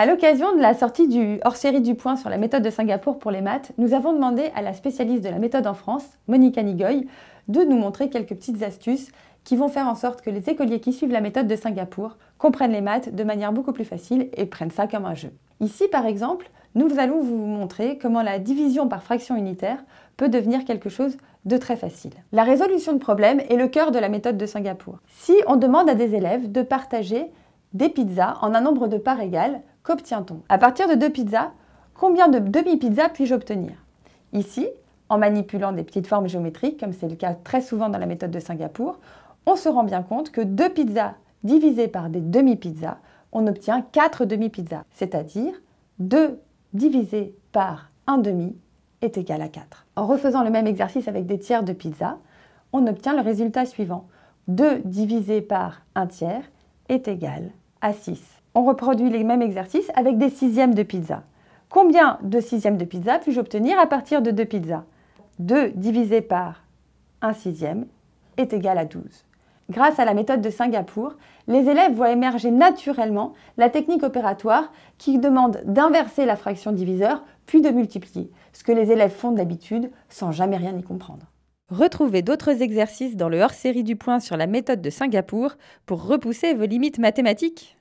À l'occasion de la sortie du hors-série du point sur la méthode de Singapour pour les maths, nous avons demandé à la spécialiste de la méthode en France, Monica Nigoy, de nous montrer quelques petites astuces qui vont faire en sorte que les écoliers qui suivent la méthode de Singapour comprennent les maths de manière beaucoup plus facile et prennent ça comme un jeu. Ici, par exemple, nous allons vous montrer comment la division par fraction unitaire peut devenir quelque chose de très facile. La résolution de problèmes est le cœur de la méthode de Singapour. Si on demande à des élèves de partager des pizzas en un nombre de parts égales, qu'obtient-on À partir de deux pizzas, combien de demi-pizzas puis-je obtenir Ici, en manipulant des petites formes géométriques, comme c'est le cas très souvent dans la méthode de Singapour, on se rend bien compte que deux pizzas divisées par des demi-pizzas, on obtient quatre demi-pizzas, c'est-à-dire 2 divisé par 1 demi est égal à 4. En refaisant le même exercice avec des tiers de pizzas, on obtient le résultat suivant. 2 divisé par un tiers est égal à 6 on reproduit les mêmes exercices avec des sixièmes de pizza. Combien de sixièmes de pizza puis-je obtenir à partir de deux pizzas 2 divisé par 1 sixième est égal à 12. Grâce à la méthode de Singapour, les élèves voient émerger naturellement la technique opératoire qui demande d'inverser la fraction diviseur puis de multiplier, ce que les élèves font d'habitude sans jamais rien y comprendre. Retrouvez d'autres exercices dans le hors-série du point sur la méthode de Singapour pour repousser vos limites mathématiques.